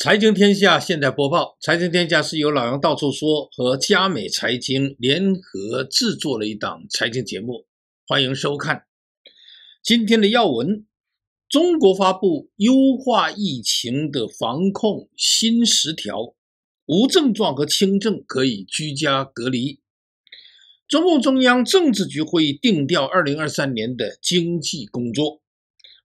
财经天下现在播报，财经天下是由老杨到处说和佳美财经联合制作了一档财经节目，欢迎收看今天的要闻：中国发布优化疫情的防控新十条，无症状和轻症可以居家隔离；中共中央政治局会议定调二零二三年的经济工作；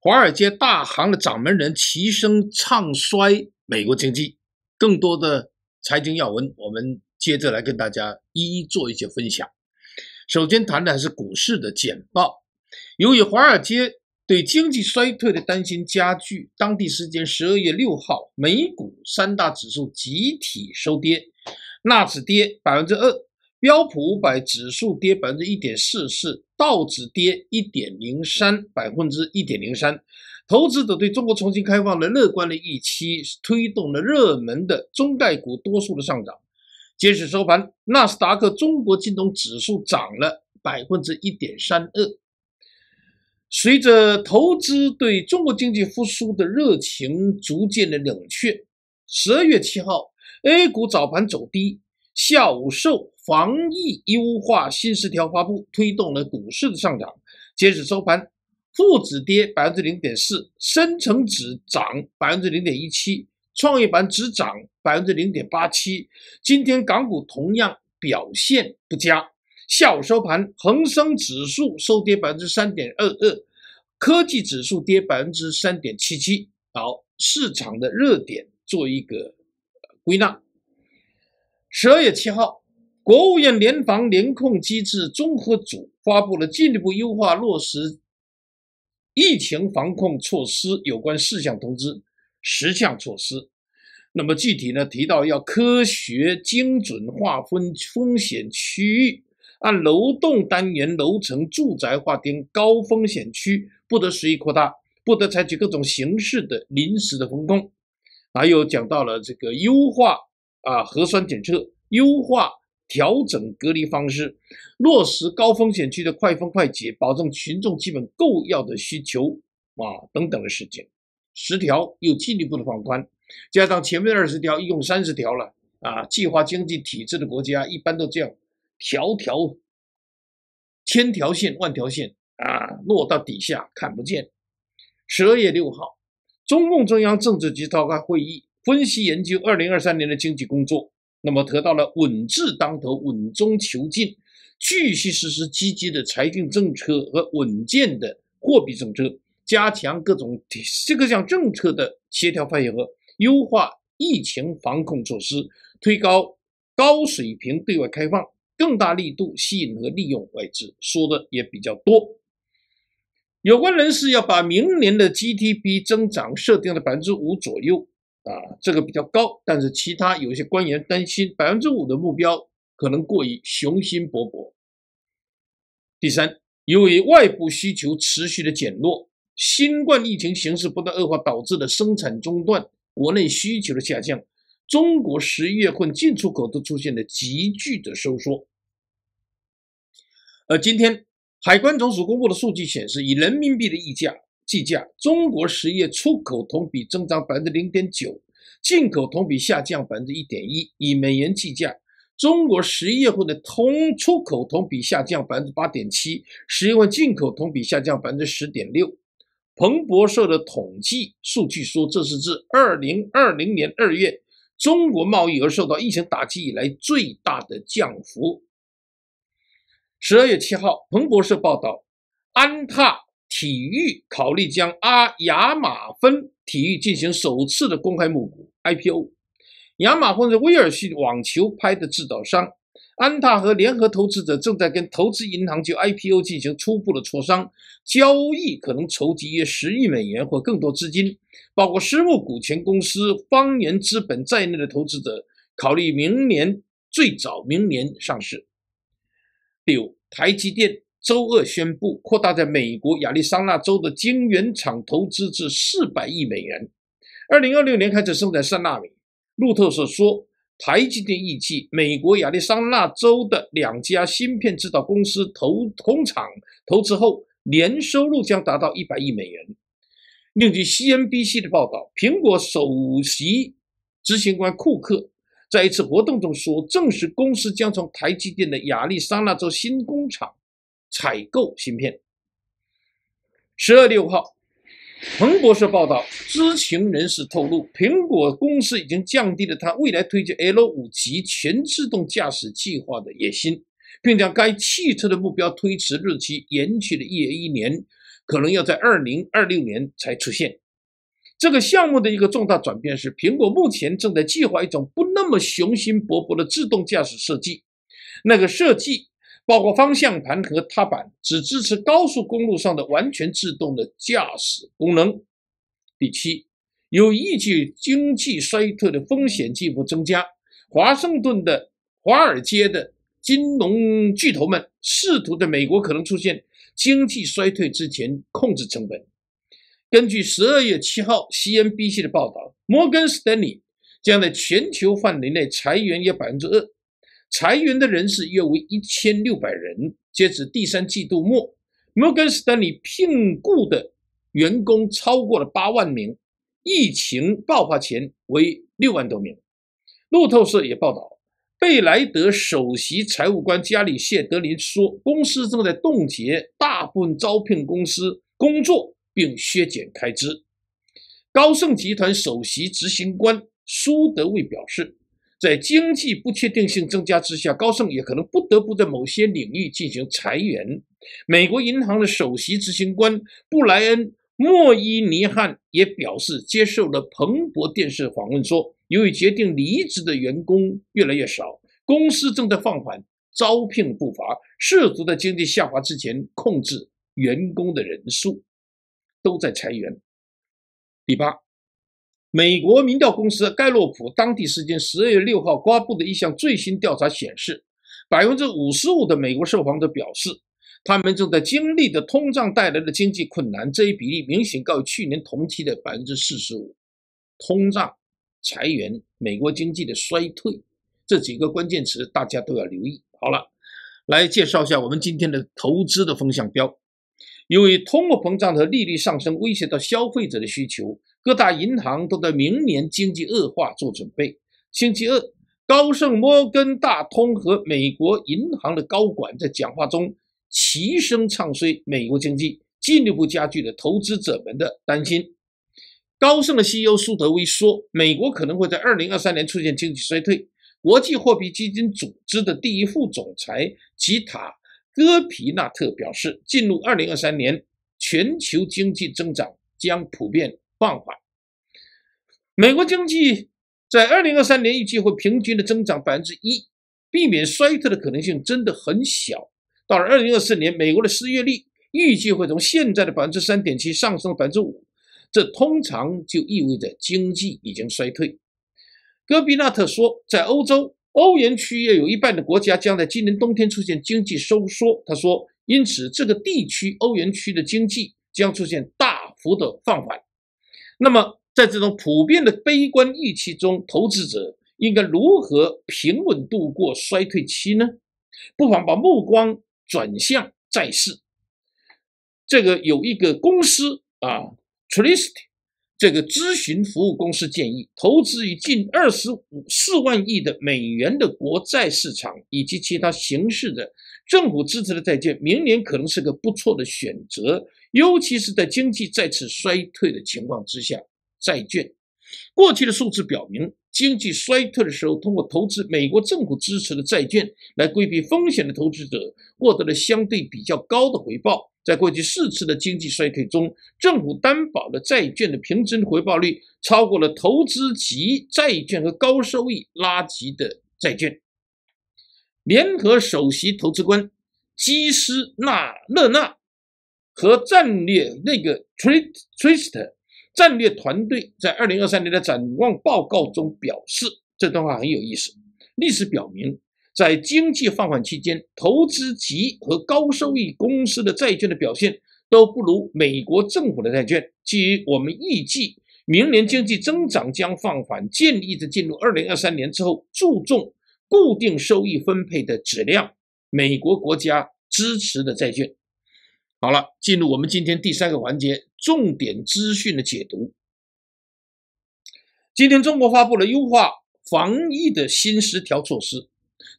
华尔街大行的掌门人齐声唱衰。美国经济更多的财经要闻，我们接着来跟大家一一做一些分享。首先谈的还是股市的简报。由于华尔街对经济衰退的担心加剧，当地时间十二月六号，美股三大指数集体收跌，纳指跌百分之二，标普五百指数跌百分之一点四，是道指跌一点零三，百分之一点零三。投资者对中国重新开放的乐观的预期，推动了热门的中概股多数的上涨。截止收盘，纳斯达克中国金融指数涨了百分之一点三二。随着投资对中国经济复苏的热情逐渐的冷却，十二月七号，A 股早盘走低，下午受防疫优化新十条发布，推动了股市的上涨。截止收盘。沪指跌百分之零点四，深成指涨百分之零点一七，创业板指涨百分之零点八七。今天港股同样表现不佳，下午收盘，恒生指数收跌百分之三点二二，科技指数跌百分之三点七七。好，市场的热点做一个归纳。十二月七号，国务院联防联控机制综合组发布了进一步优化落实。疫情防控措施有关事项通知十项措施，那么具体呢？提到要科学精准划分风险区域，按楼栋、单元、楼层、住宅划定高风险区，不得随意扩大，不得采取各种形式的临时的分控。还有讲到了这个优化啊核酸检测，优化。调整隔离方式，落实高风险区的快封快解，保证群众基本购药的需求啊等等的事情，十条又进一步的放宽，加上前面二十条，一共三十条了啊！计划经济体制的国家一般都这样，条条千条线万条线啊，落到底下看不见。十二月六号，中共中央政治局召开会议，分析研究二零二三年的经济工作。那么得到了稳字当头、稳中求进，继续实施积极的财政政策和稳健的货币政策，加强各种各项政策的协调配合，优化疫情防控措施，推高高水平对外开放，更大力度吸引和利用外资，说的也比较多。有关人士要把明年的 GDP 增长设定了百分之五左右。啊，这个比较高，但是其他有一些官员担心百分之五的目标可能过于雄心勃勃。第三，由于外部需求持续的减弱，新冠疫情形势不断恶化导致的生产中断，国内需求的下降，中国十一月份进出口都出现了急剧的收缩。而今天海关总署公布的数据显示，以人民币的溢价。计价，中国实业出口同比增长百分之零点九，进口同比下降百分之一点一。以美元计价，中国实业份的同出口同比下降百分之八点七，实月份进口同比下降百分之十点六。彭博社的统计数据说，这是自二零二零年二月中国贸易而受到疫情打击以来最大的降幅。十二月七号，彭博社报道，安踏。体育考虑将阿亚马芬体育进行首次的公开募股 IPO。亚马芬是威尔逊网球拍的制造商，安踏和联合投资者正在跟投资银行就 IPO 进行初步的磋商，交易可能筹集约十亿美元或更多资金，包括私募股权公司方源资本在内的投资者考虑明年最早明年上市。第五，台积电。周二宣布扩大在美国亚利桑那州的晶圆厂投资至四百亿美元，二零二六年开始生产三纳米。路透社说，台积电预计美国亚利桑那州的两家芯片制造公司投工厂投资后，年收入将达到一百亿美元。另据 CNBC 的报道，苹果首席执行官库克在一次活动中说，证实公司将从台积电的亚利桑那州新工厂。采购芯片。十二月五号，彭博社报道，知情人士透露，苹果公司已经降低了它未来推进 L 五级全自动驾驶计划的野心，并将该汽车的目标推迟日期延期了一年，可能要在二零二六年才出现。这个项目的一个重大转变是，苹果目前正在计划一种不那么雄心勃勃的自动驾驶设计，那个设计。包括方向盘和踏板，只支持高速公路上的完全自动的驾驶功能。第七，有预计经济衰退的风险进一步增加。华盛顿的华尔街的金融巨头们试图在美国可能出现经济衰退之前控制成本。根据十二月七号 CNBC 的报道，摩根士丹利将在全球范围内裁员约百分之二。裁员的人数约为一千六百人。截至第三季度末，摩根士丹利聘雇的员工超过了八万名，疫情爆发前为六万多名。路透社也报道，贝莱德首席财务官加里谢德林说，公司正在冻结大部分招聘公司工作，并削减开支。高盛集团首席执行官苏德卫表示。在经济不确定性增加之下，高盛也可能不得不在某些领域进行裁员。美国银行的首席执行官布莱恩·莫伊尼汉也表示，接受了彭博电视访问说：“由于决定离职的员工越来越少，公司正在放缓招聘步伐，试图在经济下滑之前控制员工的人数，都在裁员。”第八。美国民调公司盖洛普当地时间十二月六号发布的一项最新调查显示，百分之五十五的美国受访者表示，他们正在经历的通胀带来的经济困难。这一比例明显高于去年同期的百分之四十五。通胀、裁员、美国经济的衰退，这几个关键词大家都要留意。好了，来介绍一下我们今天的投资的风向标。由于通货膨胀和利率上升威胁到消费者的需求，各大银行都在明年经济恶化做准备。星期二，高盛、摩根大通和美国银行的高管在讲话中齐声唱衰美国经济，进一步加剧了投资者们的担心。高盛的 CEO 苏德威说：“美国可能会在2023年出现经济衰退。”国际货币基金组织的第一副总裁吉塔。戈皮纳特表示，进入二零二三年，全球经济增长将普遍放缓。美国经济在二零二三年预计会平均的增长百分之一，避免衰退的可能性真的很小。到了二零二四年，美国的失业率预计会从现在的百分之三点七上升百分之五，这通常就意味着经济已经衰退。戈皮纳特说，在欧洲。欧元区也有一半的国家将在今年冬天出现经济收缩，他说，因此这个地区欧元区的经济将出现大幅的放缓。那么，在这种普遍的悲观预期中，投资者应该如何平稳度过衰退期呢？不妨把目光转向债市。这个有一个公司啊，Trist。这个咨询服务公司建议，投资于近二十五四万亿的美元的国债市场以及其他形式的政府支持的债券，明年可能是个不错的选择，尤其是在经济再次衰退的情况之下。债券过去的数字表明。经济衰退的时候，通过投资美国政府支持的债券来规避风险的投资者获得了相对比较高的回报。在过去四次的经济衰退中，政府担保的债券的平均回报率超过了投资级债券和高收益垃圾的债券。联合首席投资官基斯纳勒纳和战略那个 t r i t Trister。战略团队在2023年的展望报告中表示，这段话很有意思。历史表明，在经济放缓期间，投资级和高收益公司的债券的表现都不如美国政府的债券。基于我们预计明年经济增长将放缓，建议在进入2023年之后，注重固定收益分配的质量，美国国家支持的债券。好了，进入我们今天第三个环节，重点资讯的解读。今天中国发布了优化防疫的新十条措施，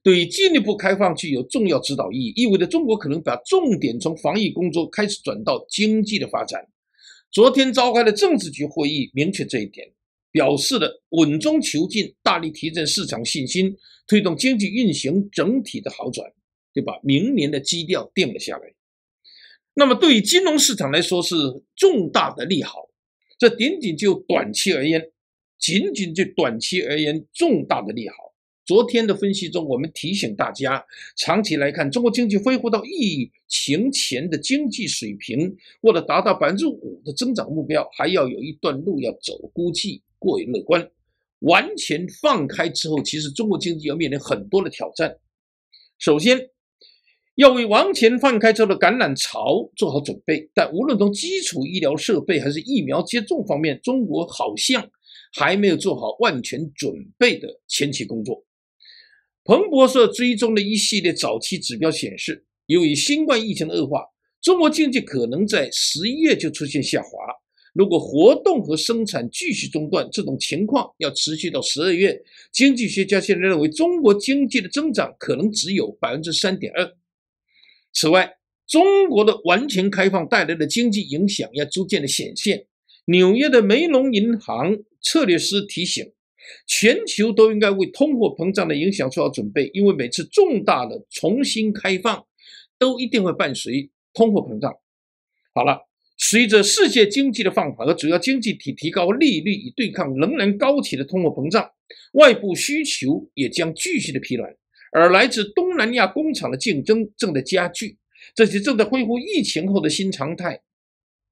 对于进一步开放具有重要指导意义，意味着中国可能把重点从防疫工作开始转到经济的发展。昨天召开的政治局会议明确这一点，表示了稳中求进，大力提振市场信心，推动经济运行整体的好转，对吧？明年的基调定了下来。那么，对于金融市场来说是重大的利好。这仅仅就短期而言，仅仅就短期而言，重大的利好。昨天的分析中，我们提醒大家，长期来看，中国经济恢复到疫情前的经济水平，为了达到百分之五的增长目标，还要有一段路要走。估计过于乐观，完全放开之后，其实中国经济要面临很多的挑战。首先，要为完全放开后的感染潮做好准备，但无论从基础医疗设备还是疫苗接种方面，中国好像还没有做好万全准备的前期工作。彭博社追踪的一系列早期指标显示，由于新冠疫情的恶化，中国经济可能在十一月就出现下滑。如果活动和生产继续中断，这种情况要持续到十二月。经济学家现在认为，中国经济的增长可能只有百分之三点二。此外，中国的完全开放带来的经济影响也逐渐的显现。纽约的梅隆银行策略师提醒，全球都应该为通货膨胀的影响做好准备，因为每次重大的重新开放都一定会伴随通货膨胀。好了，随着世界经济的放缓和主要经济体提高利率以对抗仍然高企的通货膨胀，外部需求也将继续的疲软。而来自东南亚工厂的竞争正在加剧，这是正在恢复疫情后的新常态，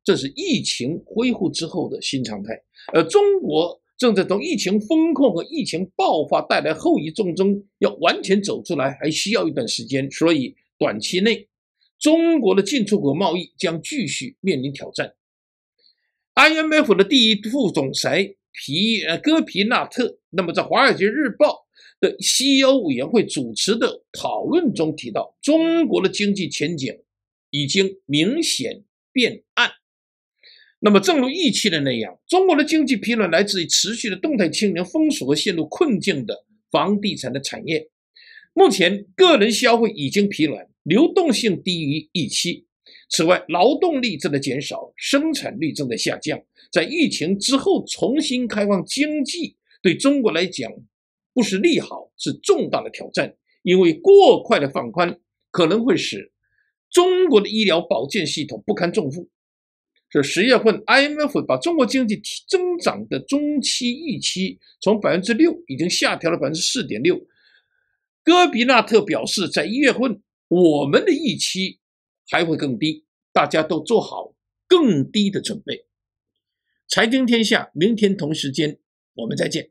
这是疫情恢复之后的新常态。呃，中国正在从疫情风控和疫情爆发带来后遗症中要完全走出来，还需要一段时间。所以短期内，中国的进出口贸易将继续面临挑战。IMF 的第一副总裁皮呃戈皮纳特？那么在《华尔街日报》。的 CEO 委员会主持的讨论中提到，中国的经济前景已经明显变暗。那么，正如预期的那样，中国的经济疲软来自于持续的动态清零封锁和陷入困境的房地产的产业。目前，个人消费已经疲软，流动性低于预期。此外，劳动力正在减少，生产率正在下降。在疫情之后重新开放经济，对中国来讲。不是利好，是重大的挑战，因为过快的放宽可能会使中国的医疗保健系统不堪重负。这十月份，IMF 把中国经济增长的中期预期从百分之六已经下调了百分之四点六。戈比纳特表示，在一月份，我们的预期还会更低，大家都做好更低的准备。财经天下，明天同时间，我们再见。